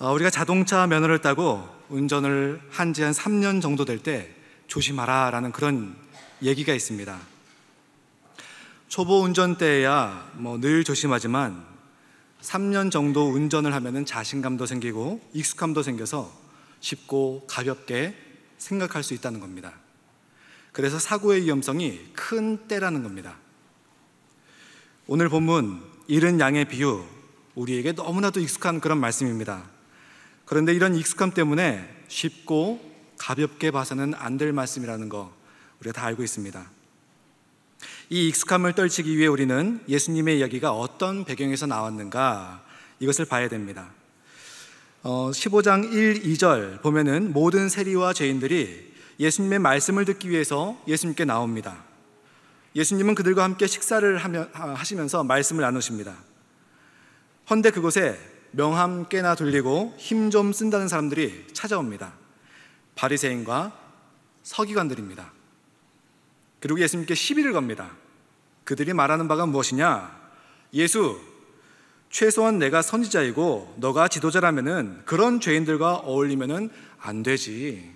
어, 우리가 자동차 면허를 따고 운전을 한 지 한 3년 정도 될 때 조심하라 라는 그런 얘기가 있습니다. 초보 운전 때야 에뭐늘 조심하지만 3년 정도 운전을 하면 자신감도 생기고 익숙함도 생겨서 쉽고 가볍게 생각할 수 있다는 겁니다. 그래서 사고의 위험성이 큰 때라는 겁니다. 오늘 본문 잃은 양의 비유 우리에게 너무나도 익숙한 그런 말씀입니다. 그런데 이런 익숙함 때문에 쉽고 가볍게 봐서는 안 될 말씀이라는 거 우리가 다 알고 있습니다. 이 익숙함을 떨치기 위해 우리는 예수님의 이야기가 어떤 배경에서 나왔는가 이것을 봐야 됩니다. 어, 15장 1, 2절 보면은 모든 세리와 죄인들이 예수님의 말씀을 듣기 위해서 예수님께 나옵니다. 예수님은 그들과 함께 식사를 하며, 하시면서 말씀을 나누십니다. 헌데 그곳에 명함 깨나 돌리고 힘 좀 쓴다는 사람들이 찾아옵니다. 바리새인과 서기관들입니다. 그리고 예수님께 시비를 겁니다. 그들이 말하는 바가 무엇이냐? 예수, 최소한 내가 선지자이고 너가 지도자라면은 그런 죄인들과 어울리면은 안 되지.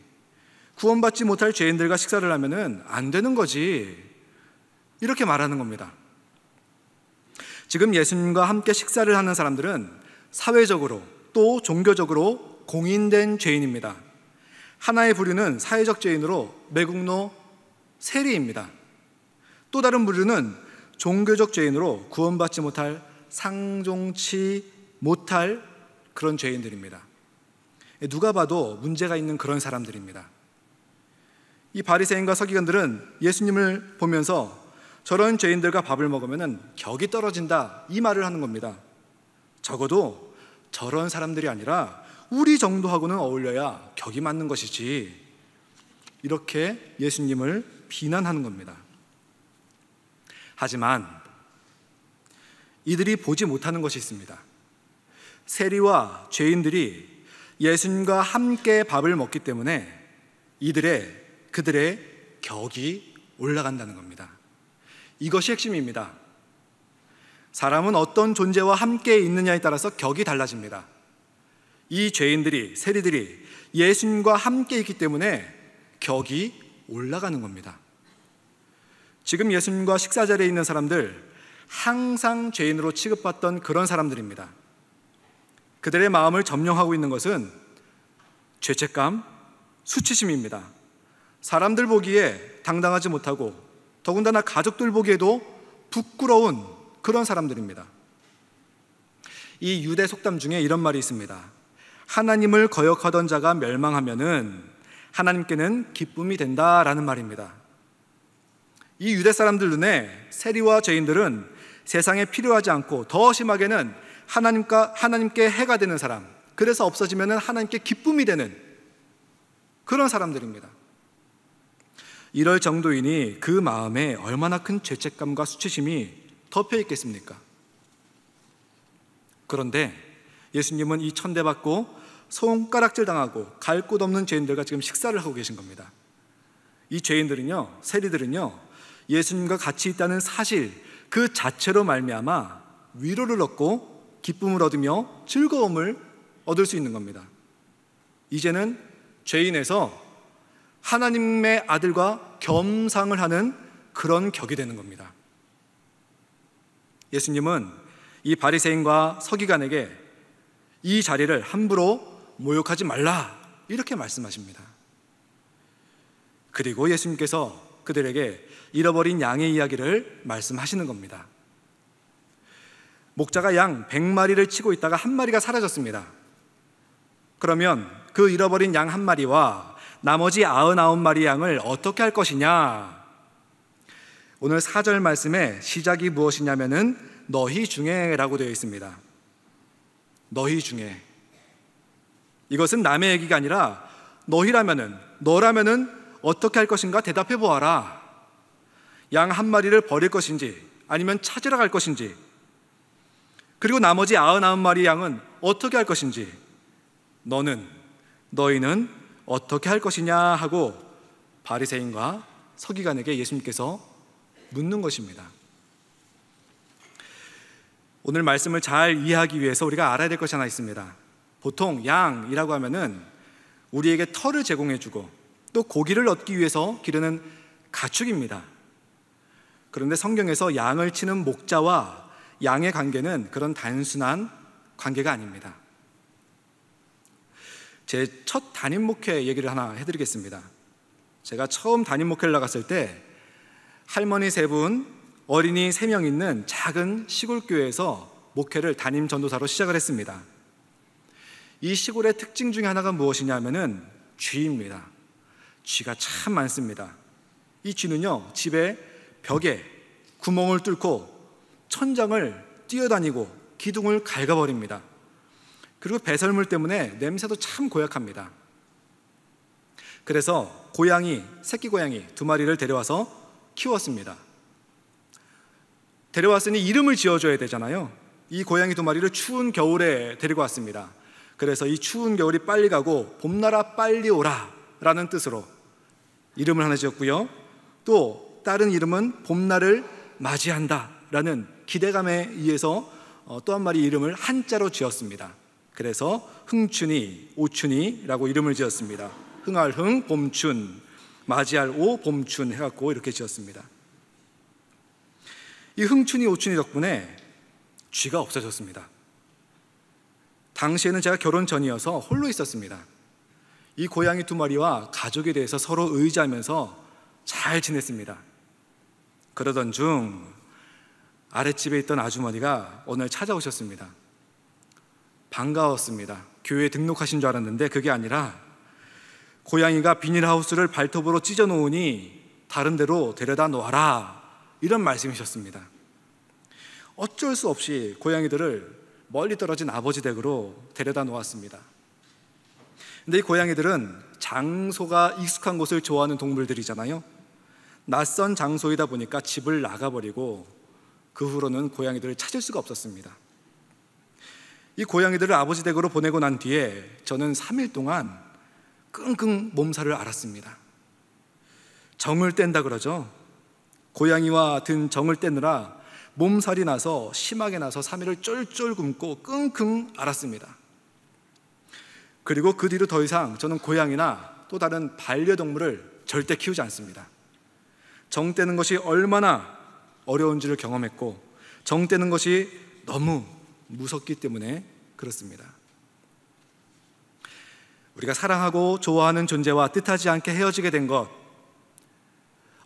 구원받지 못할 죄인들과 식사를 하면은 안 되는 거지. 이렇게 말하는 겁니다. 지금 예수님과 함께 식사를 하는 사람들은 사회적으로 또 종교적으로 공인된 죄인입니다. 하나의 부류는 사회적 죄인으로 매국노 세리입니다. 또 다른 부류는 종교적 죄인으로 구원받지 못할 상종치 못할 그런 죄인들입니다. 예, 누가 봐도 문제가 있는 그런 사람들입니다. 이 바리새인과 서기관들은 예수님을 보면서 저런 죄인들과 밥을 먹으면 격이 떨어진다 이 말을 하는 겁니다. 적어도 저런 사람들이 아니라 우리 정도하고는 어울려야 격이 맞는 것이지. 이렇게 예수님을 비난하는 겁니다. 하지만 이들이 보지 못하는 것이 있습니다. 세리와 죄인들이 예수님과 함께 밥을 먹기 때문에 이들의 그들의 격이 올라간다는 겁니다. 이것이 핵심입니다. 사람은 어떤 존재와 함께 있느냐에 따라서 격이 달라집니다. 이 죄인들이, 세리들이 예수님과 함께 있기 때문에 격이 올라가는 겁니다. 지금 예수님과 식사 자리에 있는 사람들, 항상 죄인으로 취급받던 그런 사람들입니다. 그들의 마음을 점령하고 있는 것은 죄책감, 수치심입니다. 사람들 보기에 당당하지 못하고 더군다나 가족들 보기에도 부끄러운 그런 사람들입니다. 이 유대 속담 중에 이런 말이 있습니다. 하나님을 거역하던 자가 멸망하면은 하나님께는 기쁨이 된다라는 말입니다. 이 유대 사람들 눈에 세리와 죄인들은 세상에 필요하지 않고 더 심하게는 하나님과 하나님께 해가 되는 사람, 그래서 없어지면은 하나님께 기쁨이 되는 그런 사람들입니다. 이럴 정도이니 그 마음에 얼마나 큰 죄책감과 수치심이 덮여 있겠습니까? 그런데 예수님은 이 천대받고 손가락질 당하고 갈 곳 없는 죄인들과 지금 식사를 하고 계신 겁니다. 이 죄인들은요, 세리들은요, 예수님과 같이 있다는 사실 그 자체로 말미암아 위로를 얻고 기쁨을 얻으며 즐거움을 얻을 수 있는 겁니다. 이제는 죄인에서 하나님의 아들과 겸상을 하는 그런 격이 되는 겁니다. 예수님은 이 바리새인과 서기관에게 이 자리를 함부로 모욕하지 말라 이렇게 말씀하십니다. 그리고 예수님께서 그들에게 잃어버린 양의 이야기를 말씀하시는 겁니다. 목자가 양 100마리를 치고 있다가 한 마리가 사라졌습니다. 그러면 그 잃어버린 양 한 마리와 나머지 99마리 양을 어떻게 할 것이냐? 오늘 4절 말씀의 시작이 무엇이냐면은 너희 중에라고 되어 있습니다. 너희 중에. 이것은 남의 얘기가 아니라 너희라면은 너라면은 어떻게 할 것인가 대답해 보아라. 양 한 마리를 버릴 것인지 아니면 찾으러 갈 것인지 그리고 나머지 아흔아홉 마리 양은 어떻게 할 것인지 너는 너희는 어떻게 할 것이냐 하고 바리새인과 서기관에게 예수님께서 묻는 것입니다. 오늘 말씀을 잘 이해하기 위해서 우리가 알아야 될 것이 하나 있습니다. 보통 양이라고 하면은 우리에게 털을 제공해주고 또 고기를 얻기 위해서 기르는 가축입니다. 그런데 성경에서 양을 치는 목자와 양의 관계는 그런 단순한 관계가 아닙니다. 제 첫 담임 목회 얘기를 하나 해드리겠습니다. 제가 처음 담임 목회를 나갔을 때 할머니 세 분, 어린이 3명 있는 작은 시골교회에서 목회를 담임 전도사로 시작을 했습니다. 이 시골의 특징 중에 하나가 무엇이냐면은 쥐입니다. 쥐가 참 많습니다. 이 쥐는요, 집에 벽에 구멍을 뚫고 천장을 뛰어다니고 기둥을 갉아버립니다. 그리고 배설물 때문에 냄새도 참 고약합니다. 그래서 고양이, 새끼 고양이 두 마리를 데려와서 키웠습니다. 데려왔으니 이름을 지어줘야 되잖아요. 이 고양이 두 마리를 추운 겨울에 데리고 왔습니다. 그래서 이 추운 겨울이 빨리 가고 봄나라 빨리 오라라는 뜻으로 이름을 하나 지었고요. 또 다른 이름은 봄날을 맞이한다라는 기대감에 의해서 어, 또한 마리 이름을 한자로 지었습니다. 그래서 흥춘이, 오춘이라고 이름을 지었습니다. 흥할 흥, 봄춘, 맞이할 오, 봄춘 해갖고 이렇게 지었습니다. 이 흥춘이 오춘이 덕분에 쥐가 없어졌습니다. 당시에는 제가 결혼 전이어서 홀로 있었습니다. 이 고양이 두 마리와 가족에 대해서 서로 의지하면서 잘 지냈습니다. 그러던 중 아랫집에 있던 아주머니가 오늘 찾아오셨습니다. 반가웠습니다. 교회에 등록하신 줄 알았는데 그게 아니라 고양이가 비닐하우스를 발톱으로 찢어 놓으니 다른 데로 데려다 놓아라 이런 말씀이셨습니다. 어쩔 수 없이 고양이들을 멀리 떨어진 아버지 댁으로 데려다 놓았습니다. 근데 이 고양이들은 장소가 익숙한 곳을 좋아하는 동물들이잖아요. 낯선 장소이다 보니까 집을 나가버리고 그 후로는 고양이들을 찾을 수가 없었습니다. 이 고양이들을 아버지 댁으로 보내고 난 뒤에 저는 3일 동안 끙끙 몸살을 앓았습니다. 정을 뗀다 그러죠. 고양이와 든 정을 떼느라 몸살이 나서 심하게 나서 3일을 쫄쫄 굶고 끙끙 앓았습니다. 그리고 그 뒤로 더 이상 저는 고양이나 또 다른 반려동물을 절대 키우지 않습니다. 정 떼는 것이 얼마나 어려운지를 경험했고 정 떼는 것이 너무 무섭기 때문에 그렇습니다. 우리가 사랑하고 좋아하는 존재와 뜻하지 않게 헤어지게 된 것,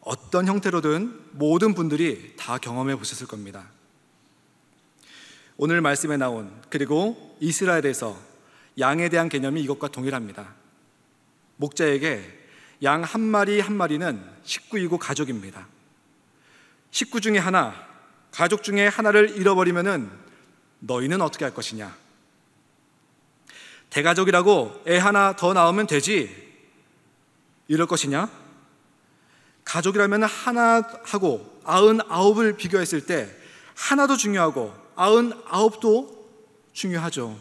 어떤 형태로든 모든 분들이 다 경험해 보셨을 겁니다. 오늘 말씀에 나온 그리고 이스라엘에서 양에 대한 개념이 이것과 동일합니다. 목자에게 양 한 마리 한 마리는 식구이고 가족입니다. 식구 중에 하나, 가족 중에 하나를 잃어버리면은 너희는 어떻게 할 것이냐? 대가족이라고 애 하나 더 낳으면 되지. 이럴 것이냐? 가족이라면 하나하고 아흔 아홉을 비교했을 때 하나도 중요하고 아흔 아홉도 중요하죠.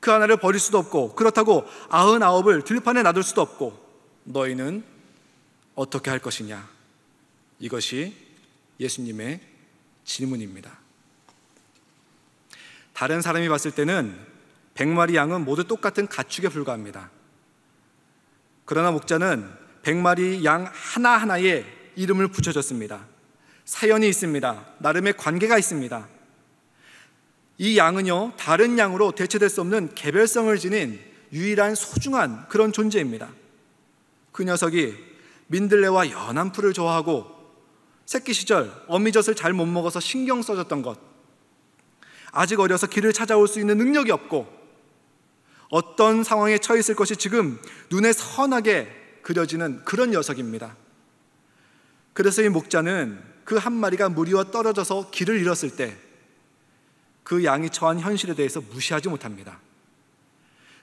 그 하나를 버릴 수도 없고 그렇다고 아흔 아홉을 들판에 놔둘 수도 없고 너희는 어떻게 할 것이냐? 이것이 예수님의 질문입니다. 다른 사람이 봤을 때는 100마리 양은 모두 똑같은 가축에 불과합니다. 그러나 목자는 백마리 양 하나하나에 이름을 붙여줬습니다. 사연이 있습니다. 나름의 관계가 있습니다. 이 양은요, 다른 양으로 대체될 수 없는 개별성을 지닌 유일한 소중한 그런 존재입니다. 그 녀석이 민들레와 연한 풀을 좋아하고 새끼 시절 어미젖을 잘 못 먹어서 신경 써졌던 것, 아직 어려서 길을 찾아올 수 있는 능력이 없고 어떤 상황에 처해 있을 것이 지금 눈에 선하게 그려지는 그런 녀석입니다. 그래서 이 목자는 그 한 마리가 무리와 떨어져서 길을 잃었을 때 그 양이 처한 현실에 대해서 무시하지 못합니다.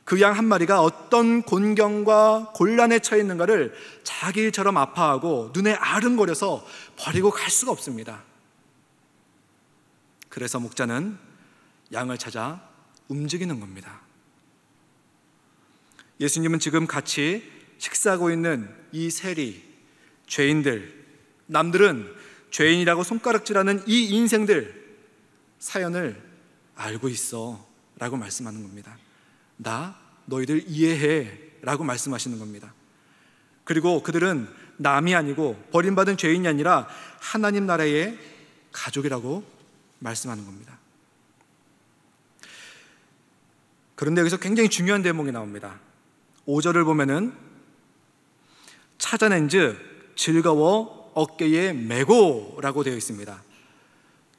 그 양 한 마리가 어떤 곤경과 곤란에 처해 있는가를 자기 일처럼 아파하고 눈에 아른거려서 버리고 갈 수가 없습니다. 그래서 목자는 양을 찾아 움직이는 겁니다. 예수님은 지금 같이 식사하고 있는 이 세리, 죄인들, 남들은 죄인이라고 손가락질하는 이 인생들 사연을 알고 있어 라고 말씀하는 겁니다. 나 너희들 이해해 라고 말씀하시는 겁니다. 그리고 그들은 남이 아니고 버림받은 죄인이 아니라 하나님 나라의 가족이라고 말씀하는 겁니다. 그런데 여기서 굉장히 중요한 대목이 나옵니다. 5절을 보면은 찾아낸즉 즐거워 어깨에 메고라고 되어 있습니다.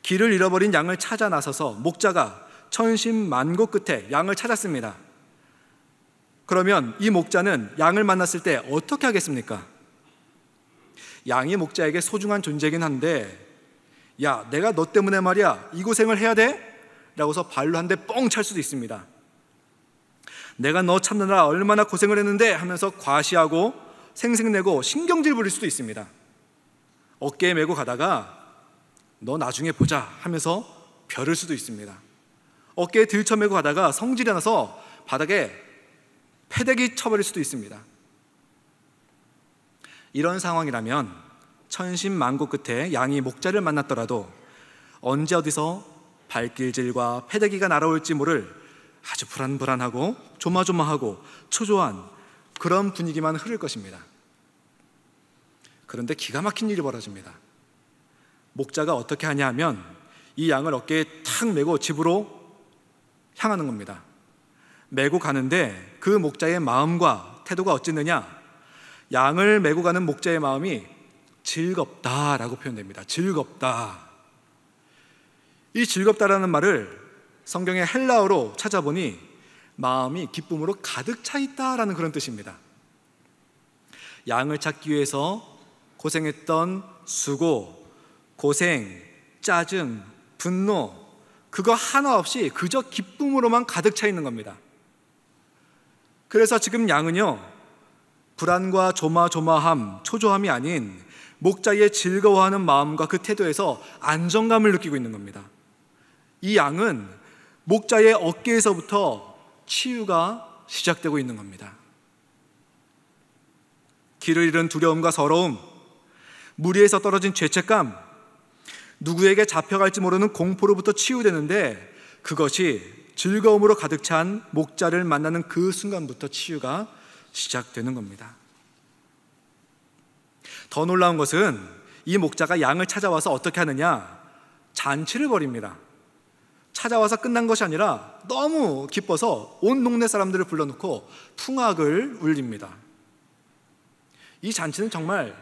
길을 잃어버린 양을 찾아 나서서 목자가 천신만고 끝에 양을 찾았습니다. 그러면 이 목자는 양을 만났을 때 어떻게 하겠습니까? 양이 목자에게 소중한 존재긴 한데, 야, 내가 너 때문에 말이야, 이 고생을 해야 돼? 라고서 발로 한 대 뻥 찰 수도 있습니다. 내가 너 참느라 얼마나 고생을 했는데 하면서 과시하고 생색내고 신경질 부릴 수도 있습니다. 어깨에 메고 가다가 너 나중에 보자 하면서 벼를 수도 있습니다. 어깨에 들쳐매고 가다가 성질이 나서 바닥에 패대기 쳐버릴 수도 있습니다. 이런 상황이라면 천신만고 끝에 양이 목자를 만났더라도 언제 어디서 발길질과 패대기가 날아올지 모를 아주 불안불안하고 조마조마하고 초조한 그런 분위기만 흐를 것입니다. 그런데 기가 막힌 일이 벌어집니다. 목자가 어떻게 하냐 하면 이 양을 어깨에 탁 메고 집으로 향하는 겁니다. 메고 가는데 그 목자의 마음과 태도가 어찌느냐? 양을 메고 가는 목자의 마음이 즐겁다라고 표현됩니다. 즐겁다. 이 즐겁다라는 말을 성경의 헬라어로 찾아보니 마음이 기쁨으로 가득 차 있다라는 그런 뜻입니다. 양을 찾기 위해서 고생했던 수고, 고생, 짜증, 분노, 그거 하나 없이 그저 기쁨으로만 가득 차 있는 겁니다. 그래서 지금 양은요, 불안과 조마조마함, 초조함이 아닌 목자의 즐거워하는 마음과 그 태도에서 안정감을 느끼고 있는 겁니다. 이 양은 목자의 어깨에서부터 치유가 시작되고 있는 겁니다. 길을 잃은 두려움과 서러움, 무리에서 떨어진 죄책감, 누구에게 잡혀갈지 모르는 공포로부터 치유되는데 그것이 즐거움으로 가득 찬 목자를 만나는 그 순간부터 치유가 시작되는 겁니다. 더 놀라운 것은 이 목자가 양을 찾아와서 어떻게 하느냐? 잔치를 벌입니다. 찾아와서 끝난 것이 아니라 너무 기뻐서 온 동네 사람들을 불러놓고 풍악을 울립니다. 이 잔치는 정말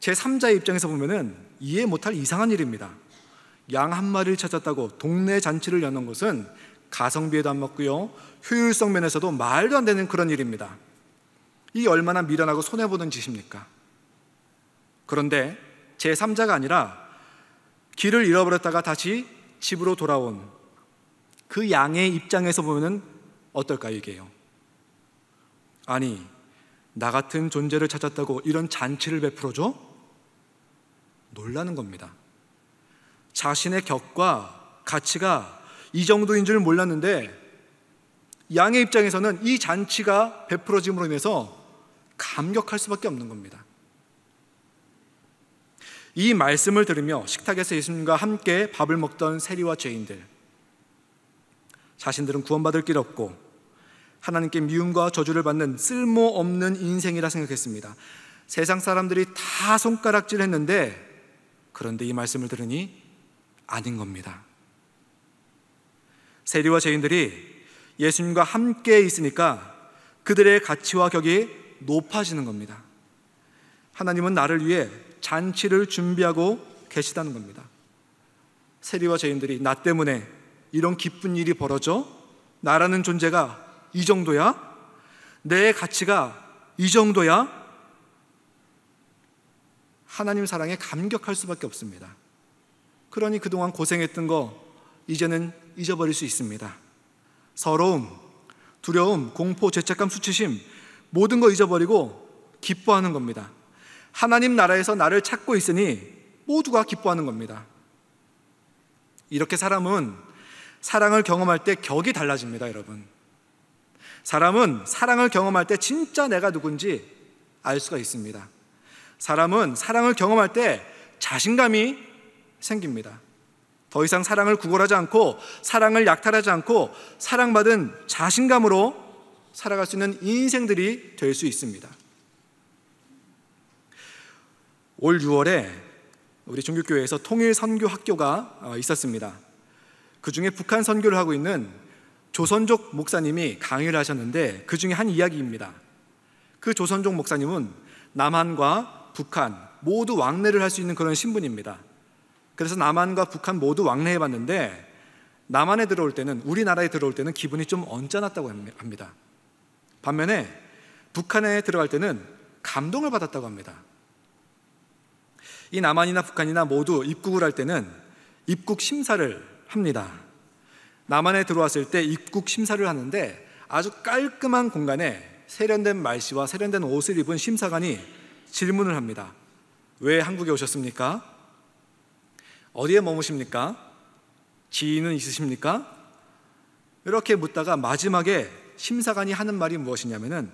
제 3자의 입장에서 보면 이해 못할 이상한 일입니다. 양 한 마리를 찾았다고 동네 잔치를 여는 것은 가성비에도 안 맞고요. 효율성 면에서도 말도 안 되는 그런 일입니다. 이 얼마나 미련하고 손해보는 짓입니까? 그런데 제3자가 아니라 길을 잃어버렸다가 다시 집으로 돌아온 그 양의 입장에서 보면 어떨까요, 이게요? 아니, 나 같은 존재를 찾았다고 이런 잔치를 베풀어줘? 놀라는 겁니다. 자신의 격과 가치가 이 정도인 줄 몰랐는데 양의 입장에서는 이 잔치가 베풀어짐으로 인해서 감격할 수밖에 없는 겁니다. 이 말씀을 들으며 식탁에서 예수님과 함께 밥을 먹던 세리와 죄인들 자신들은 구원받을 길 없고 하나님께 미움과 저주를 받는 쓸모없는 인생이라 생각했습니다. 세상 사람들이 다 손가락질 했는데 그런데 이 말씀을 들으니 아닌 겁니다. 세리와 죄인들이 예수님과 함께 있으니까 그들의 가치와 격이 높아지는 겁니다. 하나님은 나를 위해 잔치를 준비하고 계시다는 겁니다. 세리와 죄인들이 나 때문에 이런 기쁜 일이 벌어져? 나라는 존재가 이 정도야? 내 가치가 이 정도야? 하나님 사랑에 감격할 수밖에 없습니다. 그러니 그동안 고생했던 거 이제는 잊어버릴 수 있습니다. 서러움, 두려움, 공포, 죄책감, 수치심 모든 거 잊어버리고 기뻐하는 겁니다. 하나님 나라에서 나를 찾고 있으니 모두가 기뻐하는 겁니다. 이렇게 사람은 사랑을 경험할 때 격이 달라집니다, 여러분. 사람은 사랑을 경험할 때 진짜 내가 누군지 알 수가 있습니다. 사람은 사랑을 경험할 때 자신감이 생깁니다. 더 이상 사랑을 구걸하지 않고 사랑을 약탈하지 않고 사랑받은 자신감으로 살아갈 수 있는 인생들이 될 수 있습니다. 올 6월에 우리 종교교회에서 통일 선교 학교가 어, 있었습니다. 그 중에 북한 선교를 하고 있는 조선족 목사님이 강의를 하셨는데 그 중에 한 이야기입니다. 그 조선족 목사님은 남한과 북한 모두 왕래를 할 수 있는 그런 신분입니다. 그래서 남한과 북한 모두 왕래해 봤는데 남한에 들어올 때는 우리나라에 들어올 때는 기분이 좀 언짢았다고 합니다. 반면에 북한에 들어갈 때는 감동을 받았다고 합니다. 이 남한이나 북한이나 모두 입국을 할 때는 입국 심사를 합니다. 남한에 들어왔을 때 입국 심사를 하는데 아주 깔끔한 공간에 세련된 말씨와 세련된 옷을 입은 심사관이 질문을 합니다. 왜 한국에 오셨습니까? 어디에 머무십니까? 지인은 있으십니까? 이렇게 묻다가 마지막에 심사관이 하는 말이 무엇이냐면은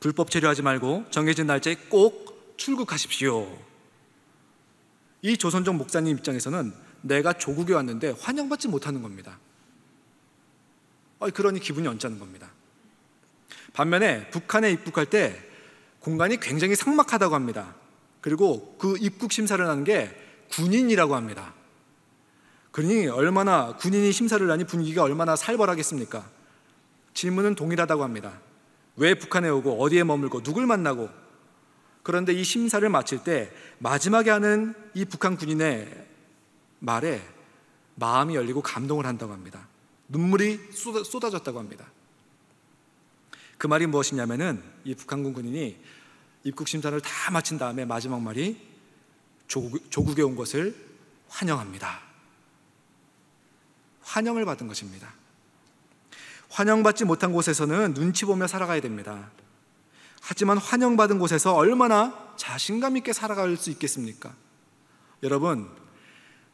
불법 체류하지 말고 정해진 날짜에 꼭 출국하십시오. 이 조선족 목사님 입장에서는 내가 조국에 왔는데 환영받지 못하는 겁니다. 어, 그러니 기분이 언짢은 겁니다. 반면에 북한에 입국할 때 공간이 굉장히 삭막하다고 합니다. 그리고 그 입국 심사를 하는 게 군인이라고 합니다. 그러니 얼마나 군인이 심사를 하니 분위기가 얼마나 살벌하겠습니까? 질문은 동일하다고 합니다. 왜 북한에 오고 어디에 머물고 누굴 만나고 그런데 이 심사를 마칠 때 마지막에 하는 이 북한 군인의 말에 마음이 열리고 감동을 한다고 합니다. 눈물이 쏟아, 졌다고 합니다. 그 말이 무엇이냐면은 이 북한군 군인이 입국 심사를 다 마친 다음에 마지막 말이 조국, 조국에 온 것을 환영합니다. 환영을 받은 것입니다. 환영받지 못한 곳에서는 눈치 보며 살아가야 됩니다. 하지만 환영받은 곳에서 얼마나 자신감 있게 살아갈 수 있겠습니까? 여러분,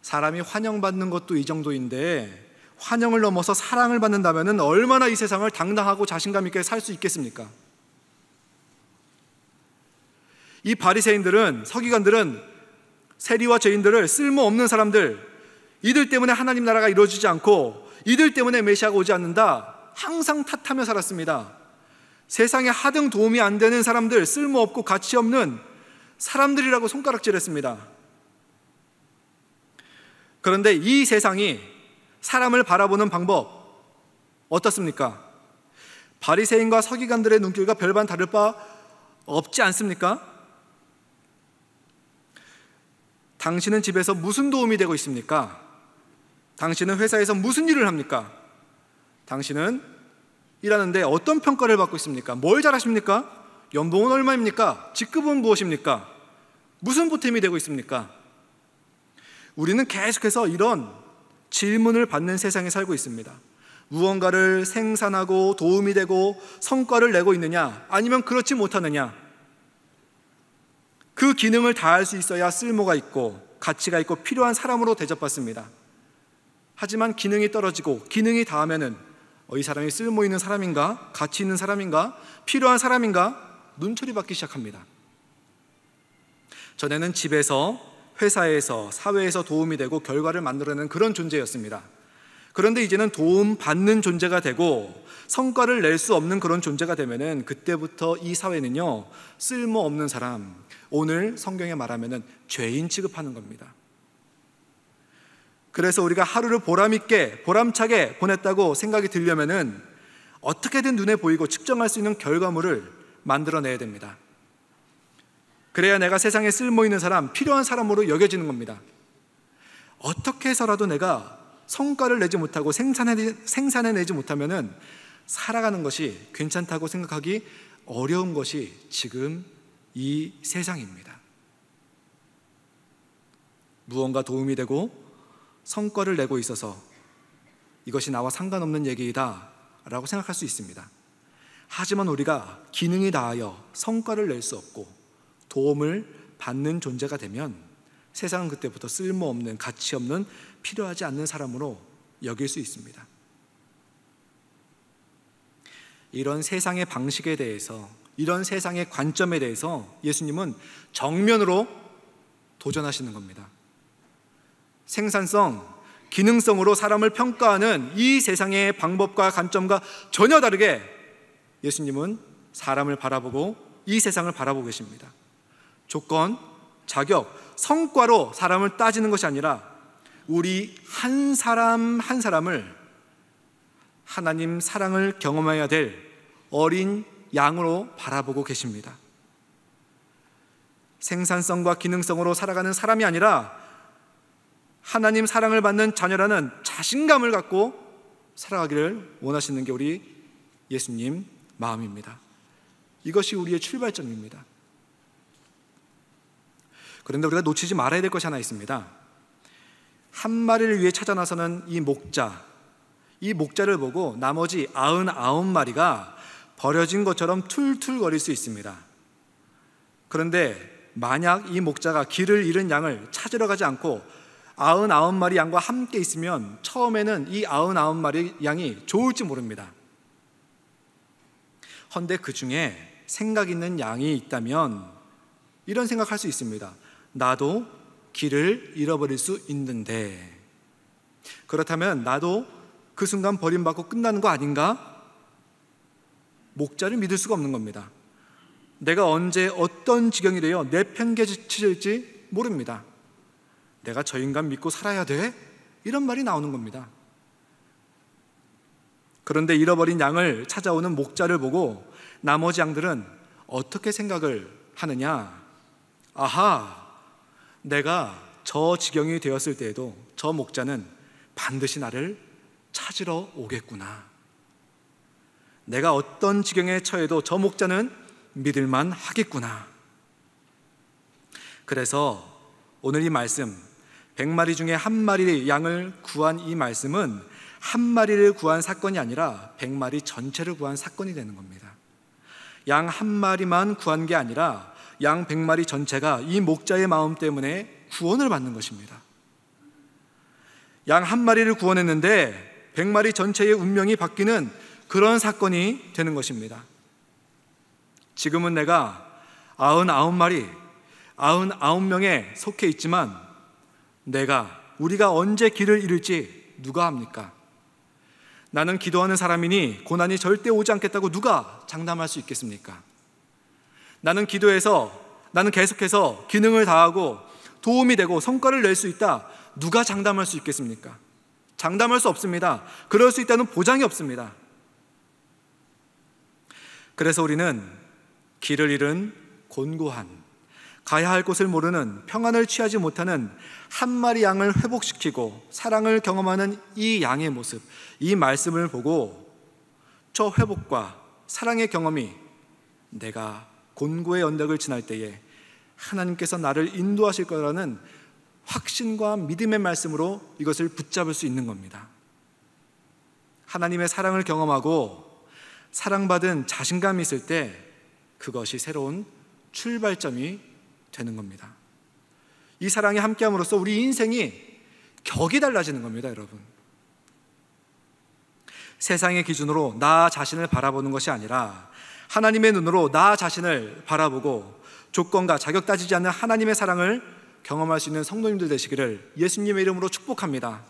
사람이 환영받는 것도 이 정도인데 환영을 넘어서 사랑을 받는다면 얼마나 이 세상을 당당하고 자신감 있게 살 수 있겠습니까? 이 바리새인들은 서기관들은 세리와 죄인들을 쓸모없는 사람들 이들 때문에 하나님 나라가 이루어지지 않고 이들 때문에 메시아가 오지 않는다 항상 탓하며 살았습니다. 세상에 하등 도움이 안 되는 사람들, 쓸모없고 가치없는 사람들이라고 손가락질했습니다. 그런데 이 세상이 사람을 바라보는 방법 어떻습니까? 바리새인과 서기관들의 눈길과 별반 다를 바 없지 않습니까? 당신은 집에서 무슨 도움이 되고 있습니까? 당신은 회사에서 무슨 일을 합니까? 당신은 일하는데 어떤 평가를 받고 있습니까? 뭘 잘하십니까? 연봉은 얼마입니까? 직급은 무엇입니까? 무슨 보탬이 되고 있습니까? 우리는 계속해서 이런 질문을 받는 세상에 살고 있습니다. 무언가를 생산하고 도움이 되고 성과를 내고 있느냐, 아니면 그렇지 못하느냐. 그 기능을 다할 수 있어야 쓸모가 있고 가치가 있고 필요한 사람으로 대접받습니다. 하지만 기능이 떨어지고 기능이 닿으면은 어, 이 사람이 쓸모 있는 사람인가? 가치 있는 사람인가? 필요한 사람인가? 눈초리 받기 시작합니다. 전에는 집에서, 회사에서, 사회에서 도움이 되고 결과를 만들어내는 그런 존재였습니다. 그런데 이제는 도움 받는 존재가 되고 성과를 낼 수 없는 그런 존재가 되면은 그때부터 이 사회는요 쓸모 없는 사람 오늘 성경에 말하면은 죄인 취급하는 겁니다. 그래서 우리가 하루를 보람있게, 보람차게 보냈다고 생각이 들려면은 어떻게든 눈에 보이고 측정할 수 있는 결과물을 만들어내야 됩니다. 그래야 내가 세상에 쓸모 있는 사람, 필요한 사람으로 여겨지는 겁니다. 어떻게 해서라도 내가 성과를 내지 못하고 생산해, 생산해내지 못하면은 살아가는 것이 괜찮다고 생각하기 어려운 것이 지금 이 세상입니다. 무언가 도움이 되고 성과를 내고 있어서 이것이 나와 상관없는 얘기이다 라고 생각할 수 있습니다. 하지만 우리가 기능이 다하여 성과를 낼 수 없고 도움을 받는 존재가 되면 세상은 그때부터 쓸모없는, 가치없는, 필요하지 않는 사람으로 여길 수 있습니다. 이런 세상의 방식에 대해서, 이런 세상의 관점에 대해서 예수님은 정면으로 도전하시는 겁니다. 생산성, 기능성으로 사람을 평가하는 이 세상의 방법과 관점과 전혀 다르게 예수님은 사람을 바라보고 이 세상을 바라보고 계십니다. 조건, 자격, 성과로 사람을 따지는 것이 아니라 우리 한 사람 한 사람을 하나님 사랑을 경험해야 될 어린 양으로 바라보고 계십니다. 생산성과 기능성으로 살아가는 사람이 아니라 하나님 사랑을 받는 자녀라는 자신감을 갖고 살아가기를 원하시는 게 우리 예수님 마음입니다. 이것이 우리의 출발점입니다. 그런데 우리가 놓치지 말아야 될 것이 하나 있습니다. 한 마리를 위해 찾아나서는 이 목자, 이 목자를 보고 나머지 99마리가 버려진 것처럼 툴툴거릴 수 있습니다. 그런데 만약 이 목자가 길을 잃은 양을 찾으러 가지 않고 9 9 마리 양과 함께 있으면 처음에는 이9 9 마리 양이 좋을지 모릅니다. 헌데 그 중에 생각 있는 양이 있다면 이런 생각할 수 있습니다. 나도 길을 잃어버릴 수 있는데 그렇다면 나도 그 순간 버림받고 끝나는 거 아닌가? 목자를 믿을 수가 없는 겁니다. 내가 언제 어떤 지경이래요 내 편개질지 모릅니다. 내가 저 인간 믿고 살아야 돼? 이런 말이 나오는 겁니다. 그런데 잃어버린 양을 찾아오는 목자를 보고 나머지 양들은 어떻게 생각을 하느냐? 아하, 내가 저 지경이 되었을 때에도 저 목자는 반드시 나를 찾으러 오겠구나. 내가 어떤 지경에 처해도 저 목자는 믿을만 하겠구나. 그래서 오늘 이 말씀 100마리 중에 한 마리 양을 구한 이 말씀은 한 마리를 구한 사건이 아니라 100마리 전체를 구한 사건이 되는 겁니다. 양 한 마리만 구한 게 아니라 양 100마리 전체가 이 목자의 마음 때문에 구원을 받는 것입니다. 양 한 마리를 구원했는데 100마리 전체의 운명이 바뀌는 그런 사건이 되는 것입니다. 지금은 내가 99마리, 99명에 속해 있지만 내가 우리가 언제 길을 잃을지 누가 합니까? 나는 기도하는 사람이니 고난이 절대 오지 않겠다고 누가 장담할 수 있겠습니까? 나는 기도해서 나는 계속해서 기능을 다하고 도움이 되고 성과를 낼 수 있다. 누가 장담할 수 있겠습니까? 장담할 수 없습니다. 그럴 수 있다는 보장이 없습니다. 그래서 우리는 길을 잃은 곤고한 가야 할 곳을 모르는 평안을 취하지 못하는 한 마리 양을 회복시키고 사랑을 경험하는 이 양의 모습, 이 말씀을 보고 저 회복과 사랑의 경험이 내가 곤고의 언덕을 지날 때에 하나님께서 나를 인도하실 거라는 확신과 믿음의 말씀으로 이것을 붙잡을 수 있는 겁니다. 하나님의 사랑을 경험하고 사랑받은 자신감이 있을 때 그것이 새로운 출발점이 되는 겁니다. 이 사랑이 함께함으로써 우리 인생이 격이 달라지는 겁니다, 여러분. 세상의 기준으로 나 자신을 바라보는 것이 아니라 하나님의 눈으로 나 자신을 바라보고 조건과 자격 따지지 않는 하나님의 사랑을 경험할 수 있는 성도님들 되시기를 예수님의 이름으로 축복합니다.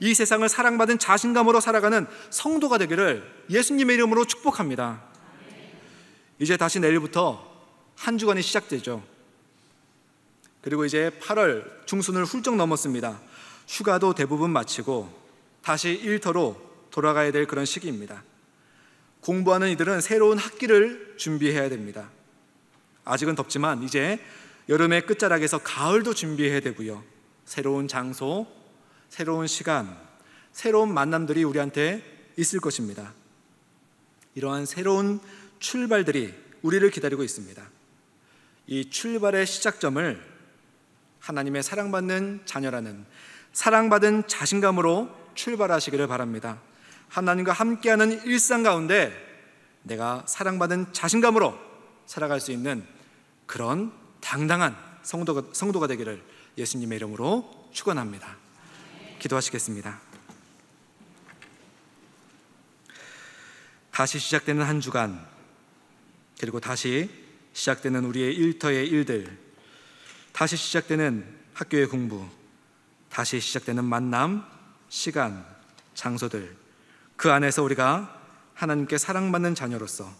이 세상을 사랑받은 자신감으로 살아가는 성도가 되기를 예수님의 이름으로 축복합니다. 이제 다시 내일부터 한 주간이 시작되죠. 그리고 이제 8월 중순을 훌쩍 넘었습니다. 휴가도 대부분 마치고 다시 일터로 돌아가야 될 그런 시기입니다. 공부하는 이들은 새로운 학기를 준비해야 됩니다. 아직은 덥지만 이제 여름의 끝자락에서 가을도 준비해야 되고요. 새로운 장소, 새로운 시간, 새로운 만남들이 우리한테 있을 것입니다. 이러한 새로운 출발들이 우리를 기다리고 있습니다. 이 출발의 시작점을 하나님의 사랑받는 자녀라는 사랑받은 자신감으로 출발하시기를 바랍니다. 하나님과 함께하는 일상 가운데 내가 사랑받은 자신감으로 살아갈 수 있는 그런 당당한 성도 성도가 되기를 예수님의 이름으로 축원합니다. 기도하시겠습니다. 다시 시작되는 한 주간 그리고 다시 시작되는 우리의 일터의 일들 다시 시작되는 학교의 공부, 다시 시작되는 만남, 시간, 장소들. 그 안에서 우리가 하나님께 사랑받는 자녀로서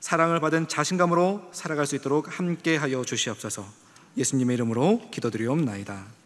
사랑을 받은 자신감으로 살아갈 수 있도록 함께하여 주시옵소서. 예수님의 이름으로 기도드리옵나이다.